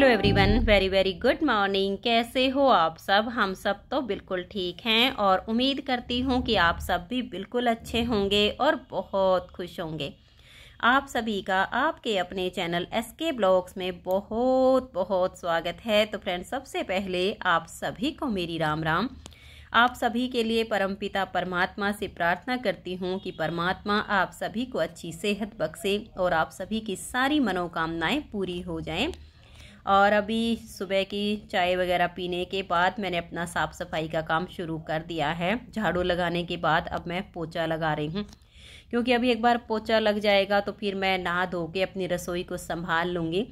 hello everyone very very good morning कैसे हो आप सब हम सब तो बिल्कुल ठीक हैं और उम्मीद करती हूँ कि आप सब भी बिल्कुल अच्छे होंगे और बहुत खुश होंगे आप सभी का आपके अपने चैनल एस के ब्लॉग्स में बहुत बहुत स्वागत है तो फ्रेंड सबसे पहले आप सभी को मेरी राम राम आप सभी के लिए परमपिता परमात्मा से प्रार्थना करती हूँ कि परमात्मा आप सभी को अच्छी सेहत बख्शे और आप सभी की सारी मनोकामनाएं पूरी हो जाएं और अभी सुबह की चाय वगैरह पीने के बाद मैंने अपना साफ़ सफाई का काम शुरू कर दिया है झाड़ू लगाने के बाद अब मैं पोचा लगा रही हूँ क्योंकि अभी एक बार पोचा लग जाएगा तो फिर मैं नहा धो के अपनी रसोई को संभाल लूँगी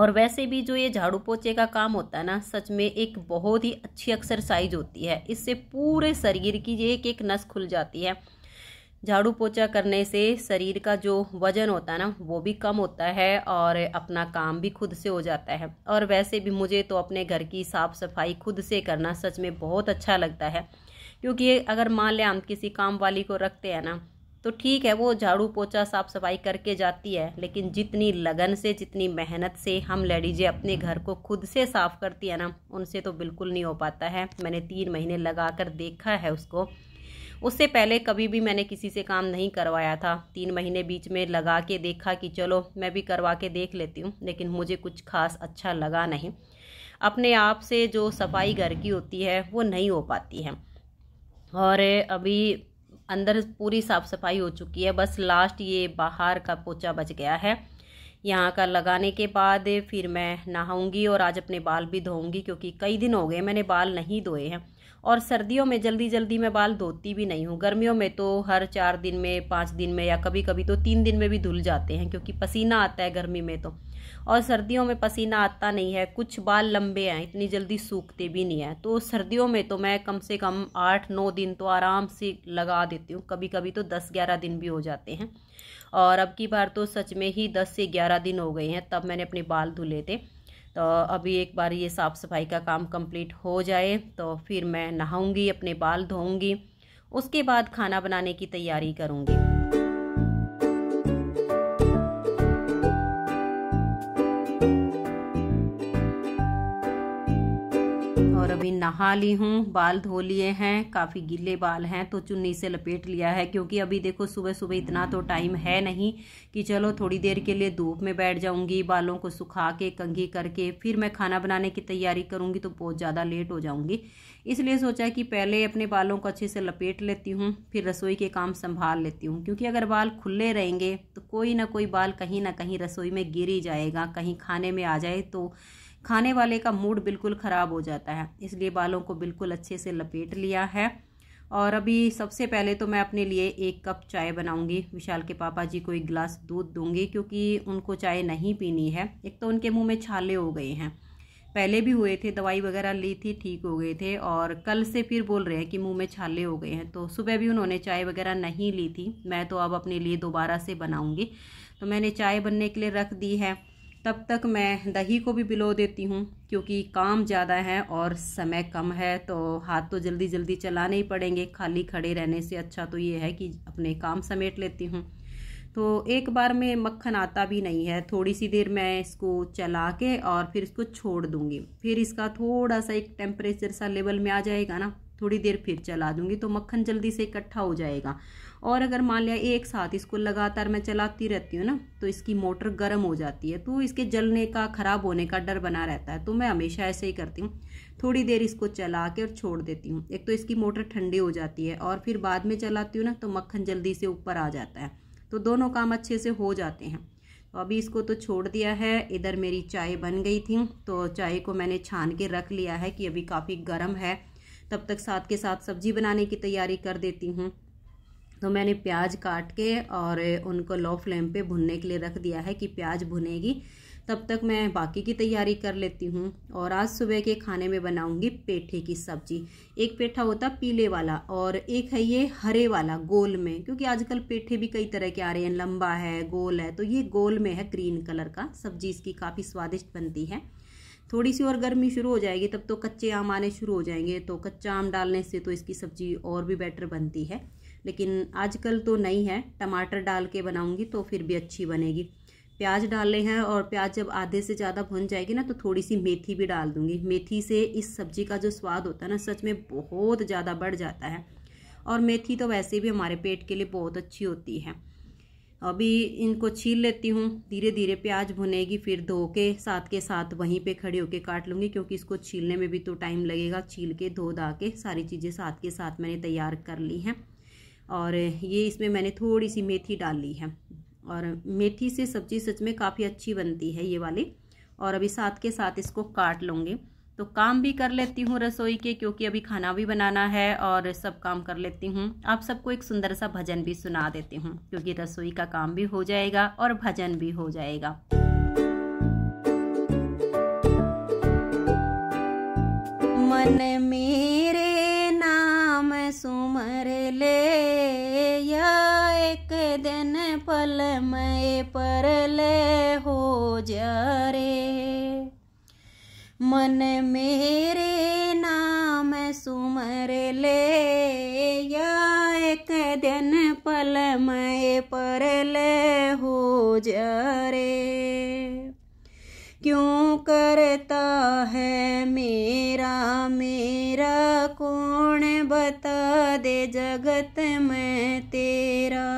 और वैसे भी जो ये झाड़ू पोछे का काम होता है ना सच में एक बहुत ही अच्छी एक्सरसाइज होती है इससे पूरे शरीर की एक एक नस खुल जाती है झाड़ू पोछा करने से शरीर का जो वज़न होता है ना वो भी कम होता है और अपना काम भी खुद से हो जाता है और वैसे भी मुझे तो अपने घर की साफ़ सफाई खुद से करना सच में बहुत अच्छा लगता है क्योंकि अगर मान लें हम किसी काम वाली को रखते हैं ना तो ठीक है वो झाड़ू पोछा साफ़ सफाई करके जाती है लेकिन जितनी लगन से जितनी मेहनत से हम लेडीजें अपने घर को खुद से साफ़ करती है ना उनसे तो बिल्कुल नहीं हो पाता है मैंने तीन महीने लगा कर देखा है उसको उससे पहले कभी भी मैंने किसी से काम नहीं करवाया था तीन महीने बीच में लगा के देखा कि चलो मैं भी करवा के देख लेती हूँ लेकिन मुझे कुछ खास अच्छा लगा नहीं अपने आप से जो सफाई घर की होती है वो नहीं हो पाती है और अभी अंदर पूरी साफ़ सफाई हो चुकी है बस लास्ट ये बाहर का पोचा बच गया है यहाँ का लगाने के बाद फिर मैं नहाऊंगी और आज अपने बाल भी धोऊंगी क्योंकि कई दिन हो गए मैंने बाल नहीं धोए हैं और सर्दियों में जल्दी जल्दी मैं बाल धोती भी नहीं हूँ गर्मियों में तो हर चार दिन में पाँच दिन में या कभी कभी तो तीन दिन में भी धुल जाते हैं क्योंकि पसीना आता है गर्मी में तो और सर्दियों में पसीना आता नहीं है कुछ बाल लंबे हैं इतनी जल्दी सूखते भी नहीं हैं तो सर्दियों में तो मैं कम से कम आठ नौ दिन तो आराम से लगा देती हूँ कभी कभी तो दस ग्यारह दिन भी हो जाते हैं और अब की बार तो सच में ही दस से ग्यारह दिन हो गए हैं तब मैंने अपने बाल धुले थे तो अभी एक बार ये साफ़ सफाई का काम कंप्लीट हो जाए तो फिर मैं नहाऊंगी अपने बाल धोऊंगी उसके बाद खाना बनाने की तैयारी करूँगी और अभी नहा ली हूँ बाल धो लिए हैं काफ़ी गीले बाल हैं तो चुन्नी से लपेट लिया है क्योंकि अभी देखो सुबह सुबह इतना तो टाइम है नहीं कि चलो थोड़ी देर के लिए धूप में बैठ जाऊँगी बालों को सुखा के कंघी करके फिर मैं खाना बनाने की तैयारी करूँगी तो बहुत ज़्यादा लेट हो जाऊँगी इसलिए सोचा कि पहले अपने बालों को अच्छे से लपेट लेती हूँ फिर रसोई के काम संभाल लेती हूँ क्योंकि अगर बाल खुले रहेंगे तो कोई ना कोई बाल कहीं ना कहीं रसोई में गिर ही जाएगा कहीं खाने में आ जाए तो खाने वाले का मूड बिल्कुल ख़राब हो जाता है इसलिए बालों को बिल्कुल अच्छे से लपेट लिया है और अभी सबसे पहले तो मैं अपने लिए एक कप चाय बनाऊंगी विशाल के पापा जी को एक गिलास दूध दूंगी क्योंकि उनको चाय नहीं पीनी है एक तो उनके मुंह में छाले हो गए हैं पहले भी हुए थे दवाई वगैरह ली थी ठीक हो गए थे और कल से फिर बोल रहे हैं कि मुंह में छाले हो गए हैं तो सुबह भी उन्होंने चाय वगैरह नहीं ली थी मैं तो अब अपने लिए दोबारा से बनाऊँगी तो मैंने चाय बनने के लिए रख दी है तब तक मैं दही को भी बिलो देती हूँ क्योंकि काम ज़्यादा है और समय कम है तो हाथ तो जल्दी जल्दी चलाने ही पड़ेंगे खाली खड़े रहने से अच्छा तो ये है कि अपने काम समेट लेती हूँ तो एक बार में मक्खन आता भी नहीं है थोड़ी सी देर मैं इसको चला के और फिर इसको छोड़ दूँगी फिर इसका थोड़ा सा एक टेम्परेचर सा लेवल में आ जाएगा ना थोड़ी देर फिर चला दूँगी तो मक्खन जल्दी से इकट्ठा हो जाएगा और अगर मान लिया एक साथ इसको लगातार मैं चलाती रहती हूँ ना तो इसकी मोटर गर्म हो जाती है तो इसके जलने का ख़राब होने का डर बना रहता है तो मैं हमेशा ऐसे ही करती हूँ थोड़ी देर इसको चला के और छोड़ देती हूँ एक तो इसकी मोटर ठंडी हो जाती है और फिर बाद में चलाती हूँ ना तो मक्खन जल्दी से ऊपर आ जाता है तो दोनों काम अच्छे से हो जाते हैं तो अभी इसको तो छोड़ दिया है इधर मेरी चाय बन गई थी तो चाय को मैंने छान के रख लिया है कि अभी काफ़ी गर्म है तब तक साथ के साथ सब्जी बनाने की तैयारी कर देती हूँ तो मैंने प्याज काट के और उनको लो फ्लेम पे भुनने के लिए रख दिया है कि प्याज भुनेगी तब तक मैं बाकी की तैयारी कर लेती हूँ और आज सुबह के खाने में बनाऊँगी पेठे की सब्जी एक पेठा होता पीले वाला और एक है ये हरे वाला गोल में क्योंकि आजकल पेठे भी कई तरह के आ रहे हैं लंबा है गोल है तो ये गोल में है ग्रीन कलर का सब्जी इसकी काफ़ी स्वादिष्ट बनती है थोड़ी सी और गर्मी शुरू हो जाएगी तब तो कच्चे आम आने शुरू हो जाएंगे तो कच्चा आम डालने से तो इसकी सब्ज़ी और भी बेटर बनती है लेकिन आजकल तो नहीं है टमाटर डाल के बनाऊँगी तो फिर भी अच्छी बनेगी प्याज डालने हैं और प्याज जब आधे से ज़्यादा भुन जाएगी ना तो थोड़ी सी मेथी भी डाल दूँगी मेथी से इस सब्ज़ी का जो स्वाद होता है ना सच में बहुत ज़्यादा बढ़ जाता है और मेथी तो वैसे भी हमारे पेट के लिए बहुत अच्छी होती है अभी इनको छील लेती हूँ धीरे धीरे प्याज भुनेगी फिर धो के साथ के साथ वहीं पे खड़े होके काट लूँगी क्योंकि इसको छीलने में भी तो टाइम लगेगा छील के धो धा के सारी चीज़ें साथ के साथ मैंने तैयार कर ली हैं और ये इसमें मैंने थोड़ी सी मेथी डाल ली है और मेथी से सब्ज़ी सच में काफ़ी अच्छी बनती है ये वाली और अभी साथ के साथ इसको काट लूँगी तो काम भी कर लेती हूँ रसोई के क्योंकि अभी खाना भी बनाना है और सब काम कर लेती हूँ आप सबको एक सुंदर सा भजन भी सुना देती हूँ क्योंकि रसोई का काम भी हो जाएगा और भजन भी हो जाएगा मन मेरे नाम सुमर ले या एक दिन पल पर ले हो जा रे मन मेरे नाम सुमर ले या एक दिन पल मैं पर ले हो जरे क्यों करता है मेरा मेरा कौन बता दे जगत में तेरा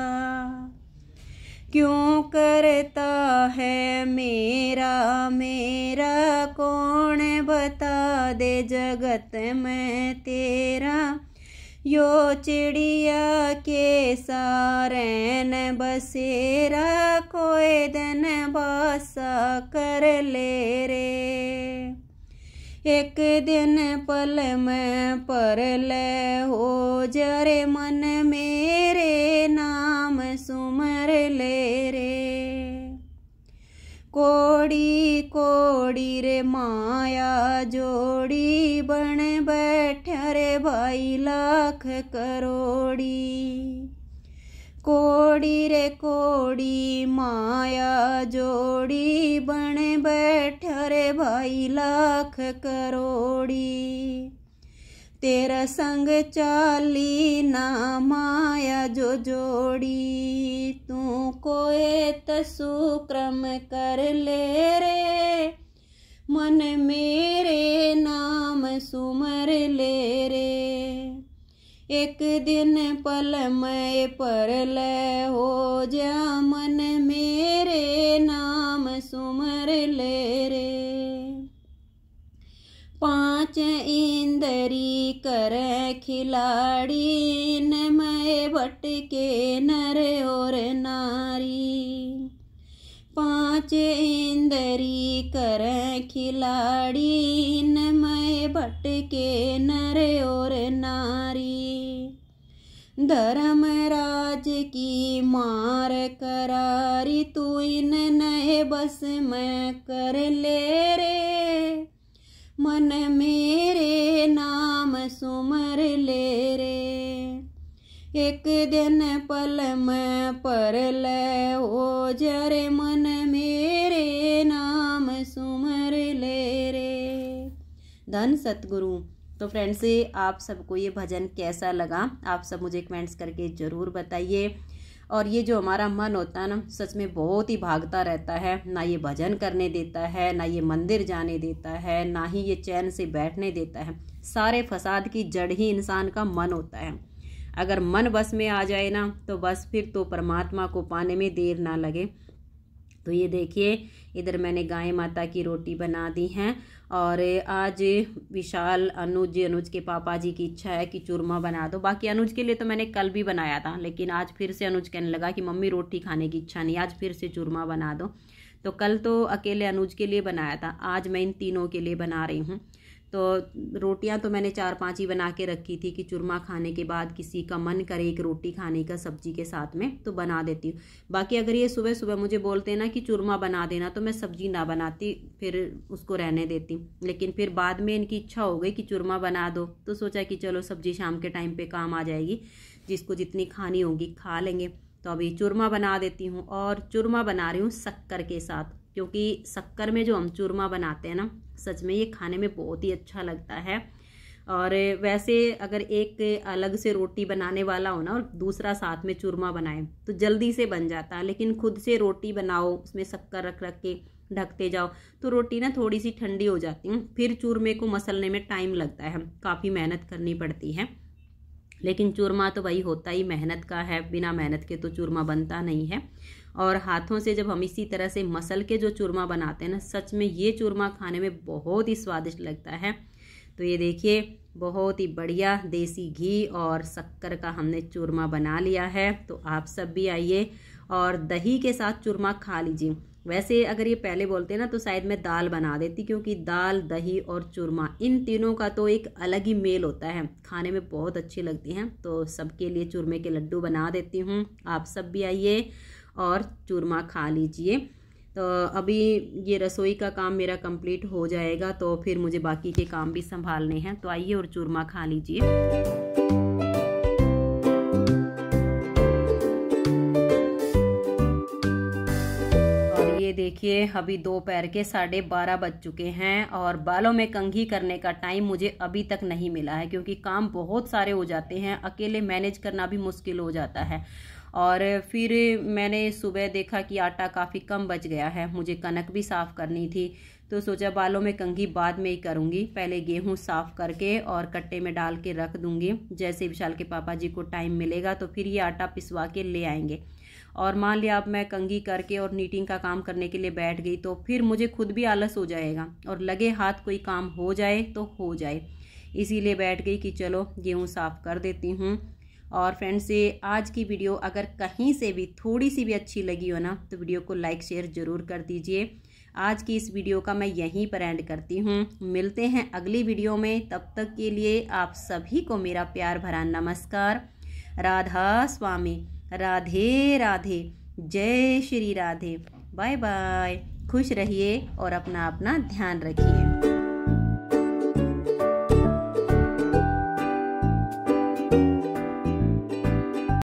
क्यों करता है मेरा मेरा बता दे जगत में तेरा यो चिड़िया के न बसेरा कोई दिन बासा कर ले रे एक दिन पल में ले हो जरे मन मेरे जोड़ी रे माया जोड़ी बन बैठ रे भाई लाख करोड़ी कोड़ी रे कोड़ी माया जोड़ी बन बैठ रे भाई लाख करोड़ी तेरा संग चाली ना माया जो जोड़ी तू कोए तसु क्रम कर ले रे मन मेरे नाम सुमर ले रे एक दिन पल मैं पर ले हो जा मन मेरे नाम सुमर ले रे पांच इंदरी कर खिलाड़ी न मैं भटके नर और ना करी कर खिलाड़ी न मैं भटके नर और नारी धर्म राज की मार करारी तू इन नए बस मैं कर ले रे मन मेरे नाम सुमर ले रे एक दिन पल मैं पर ले ओ जरे मन धन सतगुरु तो फ्रेंड्स आप सबको ये भजन कैसा लगा आप सब मुझे कमेंट्स करके ज़रूर बताइए और ये जो हमारा मन होता है ना सच में बहुत ही भागता रहता है ना ये भजन करने देता है ना ये मंदिर जाने देता है ना ही ये चैन से बैठने देता है सारे फसाद की जड़ ही इंसान का मन होता है अगर मन बस में आ जाए ना तो बस फिर तो परमात्मा को पाने में देर ना लगे तो ये देखिए इधर मैंने गाय माता की रोटी बना दी हैं और आज विशाल अनुज अनुज के पापा जी की इच्छा है कि चूरमा बना दो बाकी अनुज के लिए तो मैंने कल भी बनाया था लेकिन आज फिर से अनुज कहने लगा कि मम्मी रोटी खाने की इच्छा नहीं आज फिर से चूरमा बना दो तो कल तो अकेले अनुज के लिए बनाया था आज मैं इन तीनों के लिए बना रही हूँ तो रोटियां तो मैंने चार पांच ही बना के रखी थी कि चूरमा खाने के बाद किसी का मन करे एक रोटी खाने का सब्जी के साथ में तो बना देती हूँ बाकी अगर ये सुबह सुबह मुझे बोलते हैं ना कि चूरमा बना देना तो मैं सब्जी ना बनाती फिर उसको रहने देती लेकिन फिर बाद में इनकी इच्छा हो गई कि चूरमा बना दो तो सोचा कि चलो सब्जी शाम के टाइम पर काम आ जाएगी जिसको जितनी खानी होगी खा लेंगे तो अभी चूरमा बना देती हूँ और चूरमा बना रही हूँ शक्कर के साथ क्योंकि शक्कर में जो हम चूरमा बनाते हैं ना सच में ये खाने में बहुत ही अच्छा लगता है और वैसे अगर एक अलग से रोटी बनाने वाला हो ना और दूसरा साथ में चूरमा बनाए तो जल्दी से बन जाता है लेकिन खुद से रोटी बनाओ उसमें शक्कर रख रख के ढकते जाओ तो रोटी ना थोड़ी सी ठंडी हो जाती है फिर चूरमे को मसलने में टाइम लगता है काफ़ी मेहनत करनी पड़ती है लेकिन चूरमा तो वही होता ही मेहनत का है बिना मेहनत के तो चूरमा बनता नहीं है और हाथों से जब हम इसी तरह से मसल के जो चूरमा बनाते हैं ना सच में ये चूरमा खाने में बहुत ही स्वादिष्ट लगता है तो ये देखिए बहुत ही बढ़िया देसी घी और शक्कर का हमने चूरमा बना लिया है तो आप सब भी आइए और दही के साथ चूरमा खा लीजिए वैसे अगर ये पहले बोलते ना तो शायद मैं दाल बना देती क्योंकि दाल दही और चूरमा इन तीनों का तो एक अलग ही मेल होता है खाने में बहुत अच्छी लगती हैं तो सबके लिए चूरमे के लड्डू बना देती हूँ आप सब भी आइए और चूरमा खा लीजिए तो अभी ये रसोई का काम मेरा कंप्लीट हो जाएगा तो फिर मुझे बाकी के काम भी संभालने हैं तो आइए और चूरमा खा लीजिए देखिए अभी दोपहर के साढ़े बारह बज चुके हैं और बालों में कंघी करने का टाइम मुझे अभी तक नहीं मिला है क्योंकि काम बहुत सारे हो जाते हैं अकेले मैनेज करना भी मुश्किल हो जाता है और फिर मैंने सुबह देखा कि आटा काफ़ी कम बच गया है मुझे कनक भी साफ़ करनी थी तो सोचा बालों में कंघी बाद में ही करूँगी पहले गेहूँ साफ़ करके और कट्टे में डाल के रख दूँगी जैसे विशाल के पापा जी को टाइम मिलेगा तो फिर ये आटा पिसवा के ले आएंगे और मान लिया अब मैं कंघी करके और नीटिंग का काम करने के लिए बैठ गई तो फिर मुझे खुद भी आलस हो जाएगा और लगे हाथ कोई काम हो जाए तो हो जाए इसीलिए बैठ गई कि चलो गेहूँ साफ़ कर देती हूँ और फ्रेंड्स ये आज की वीडियो अगर कहीं से भी थोड़ी सी भी अच्छी लगी हो ना तो वीडियो को लाइक शेयर ज़रूर कर दीजिए आज की इस वीडियो का मैं यहीं पर एंड करती हूँ मिलते हैं अगली वीडियो में तब तक के लिए आप सभी को मेरा प्यार भरा नमस्कार राधा स्वामी राधे राधे जय श्री राधे बाय बाय खुश रहिए और अपना अपना ध्यान रखिए